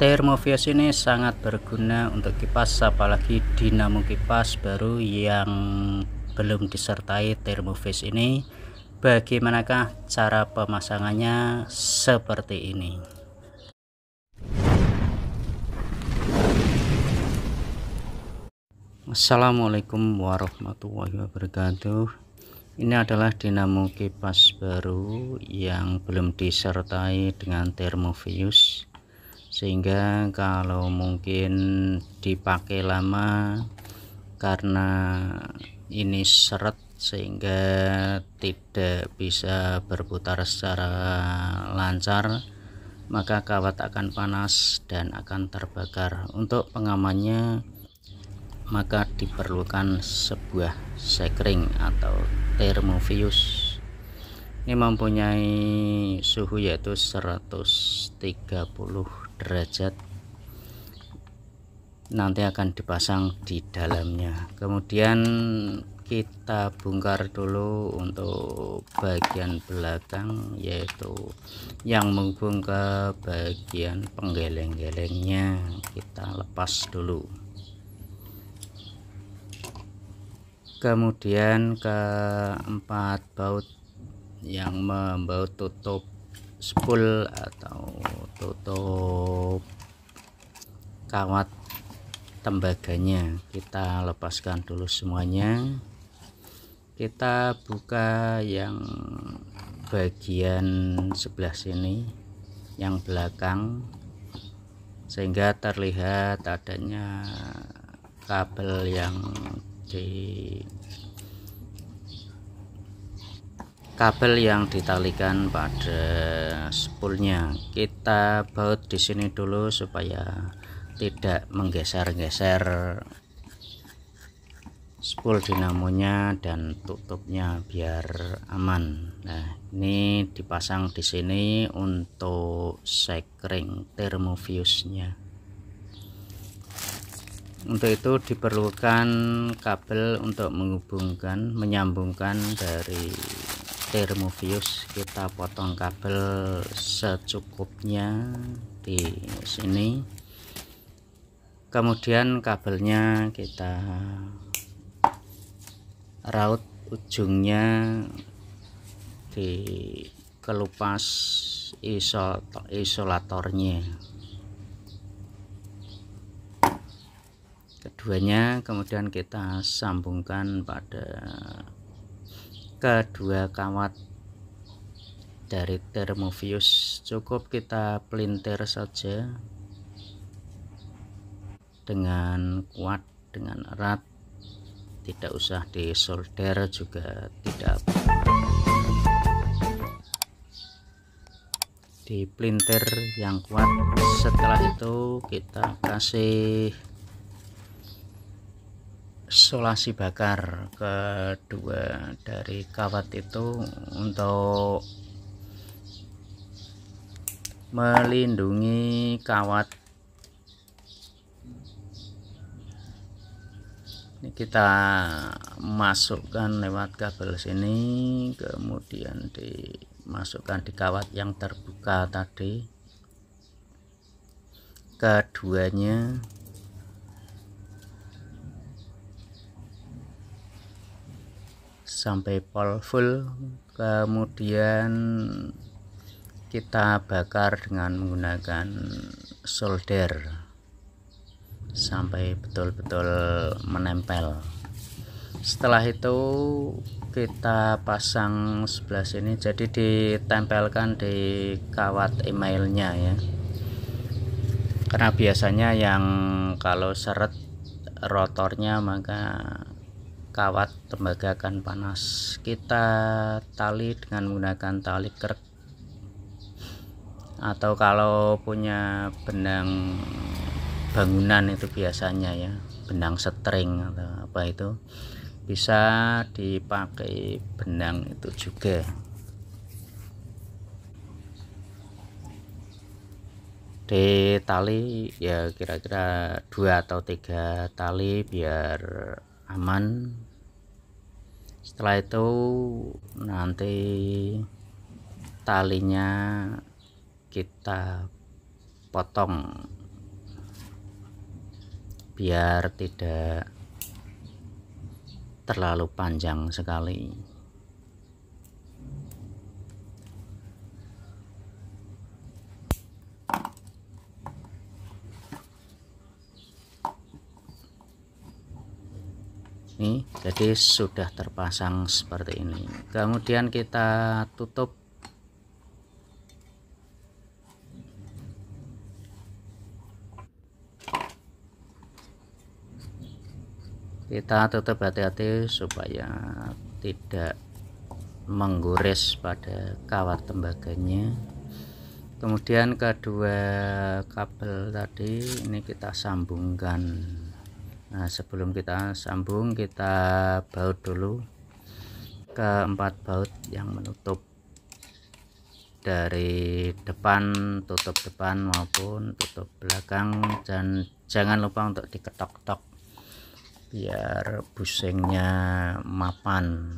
termovios ini sangat berguna untuk kipas apalagi dinamo kipas baru yang belum disertai termofis ini bagaimanakah cara pemasangannya seperti ini Assalamualaikum warahmatullahi wabarakatuh ini adalah dinamo kipas baru yang belum disertai dengan termofuse sehingga kalau mungkin dipakai lama karena ini seret sehingga tidak bisa berputar secara lancar maka kawat akan panas dan akan terbakar untuk pengamannya maka diperlukan sebuah sekring atau termovius ini mempunyai suhu yaitu 130 derajat nanti akan dipasang di dalamnya kemudian kita bongkar dulu untuk bagian belakang yaitu yang menghubung ke bagian penggeleng-gelengnya kita lepas dulu kemudian keempat baut yang membaut tutup spool atau tutup kawat tembaganya kita lepaskan dulu semuanya kita buka yang bagian sebelah sini yang belakang sehingga terlihat adanya kabel yang di kabel yang ditalikan pada spoolnya kita baut di sini dulu supaya tidak menggeser-geser spool dinamonya dan tutupnya biar aman nah ini dipasang di sini untuk sekring termoviusnya untuk itu diperlukan kabel untuk menghubungkan menyambungkan dari termobius kita potong kabel secukupnya di sini kemudian kabelnya kita raut ujungnya di kelupas isolatornya keduanya kemudian kita sambungkan pada kedua kawat dari termovius cukup kita pelintir saja dengan kuat dengan erat tidak usah disolder juga tidak di pelintir yang kuat setelah itu kita kasih isolasi bakar kedua dari kawat itu untuk melindungi kawat ini kita masukkan lewat kabel sini kemudian dimasukkan di kawat yang terbuka tadi keduanya sampai pol full kemudian kita bakar dengan menggunakan solder sampai betul-betul menempel setelah itu kita pasang sebelah sini jadi ditempelkan di kawat emailnya ya karena biasanya yang kalau seret rotornya maka kawat tembaga akan panas kita tali dengan menggunakan tali krek atau kalau punya benang bangunan itu biasanya ya benang string atau apa itu bisa dipakai benang itu juga di tali ya kira-kira dua atau tiga tali biar aman setelah itu nanti talinya kita potong biar tidak terlalu panjang sekali ini jadi sudah terpasang seperti ini kemudian kita tutup kita tutup hati-hati supaya tidak menggores pada kawat tembaganya kemudian kedua kabel tadi ini kita sambungkan Nah sebelum kita sambung kita baut dulu keempat baut yang menutup dari depan tutup depan maupun tutup belakang dan jangan lupa untuk diketok-tok biar busingnya mapan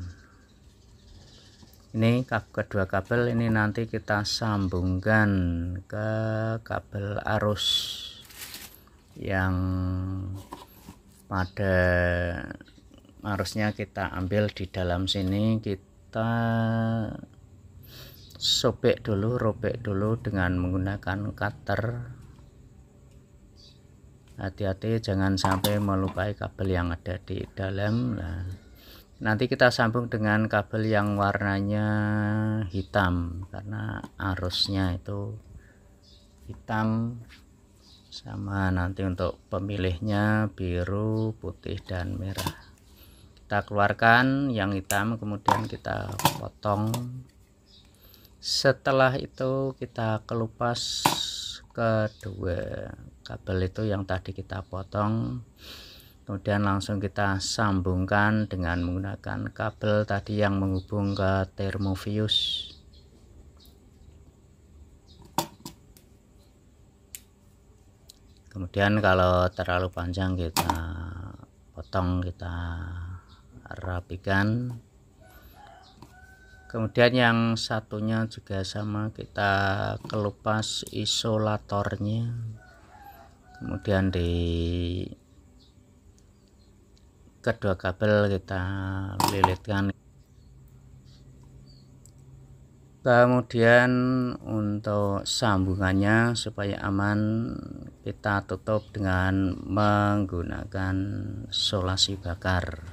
ini kedua kabel ini nanti kita sambungkan ke kabel arus yang pada harusnya kita ambil di dalam sini kita sobek dulu robek dulu dengan menggunakan cutter hati-hati jangan sampai melukai kabel yang ada di dalam nah, nanti kita sambung dengan kabel yang warnanya hitam karena arusnya itu hitam sama nanti untuk pemilihnya biru putih dan merah kita keluarkan yang hitam kemudian kita potong setelah itu kita kelupas kedua kabel itu yang tadi kita potong kemudian langsung kita sambungkan dengan menggunakan kabel tadi yang menghubung ke termovius kemudian kalau terlalu panjang kita potong kita rapikan kemudian yang satunya juga sama kita kelupas isolatornya kemudian di kedua kabel kita lilitkan kemudian untuk sambungannya supaya aman kita tutup dengan menggunakan solasi bakar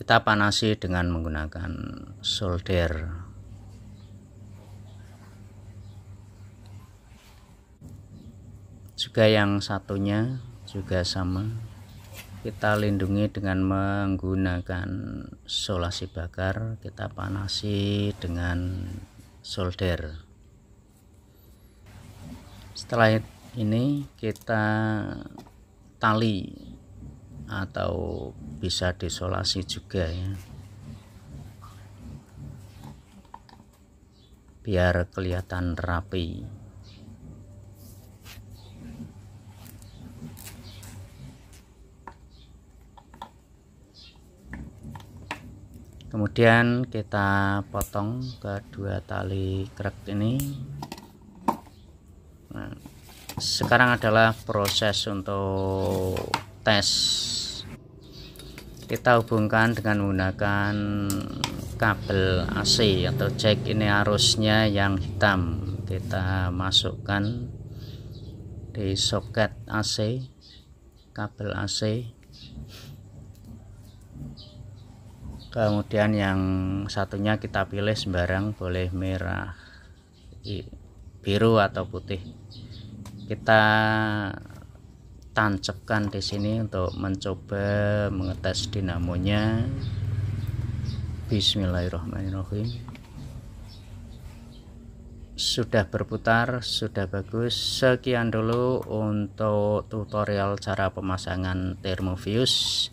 kita panasi dengan menggunakan solder juga yang satunya juga sama kita lindungi dengan menggunakan solasi bakar kita panasi dengan solder setelah ini kita tali atau bisa disolasi juga ya biar kelihatan rapi kemudian kita potong kedua tali krek ini nah, sekarang adalah proses untuk tes kita hubungkan dengan menggunakan kabel AC atau cek ini arusnya yang hitam kita masukkan di soket AC kabel AC kemudian yang satunya kita pilih sembarang boleh merah biru atau putih kita tancapkan di sini untuk mencoba mengetes dinamonya Bismillahirrahmanirrahim sudah berputar sudah bagus sekian dulu untuk tutorial cara pemasangan termofuse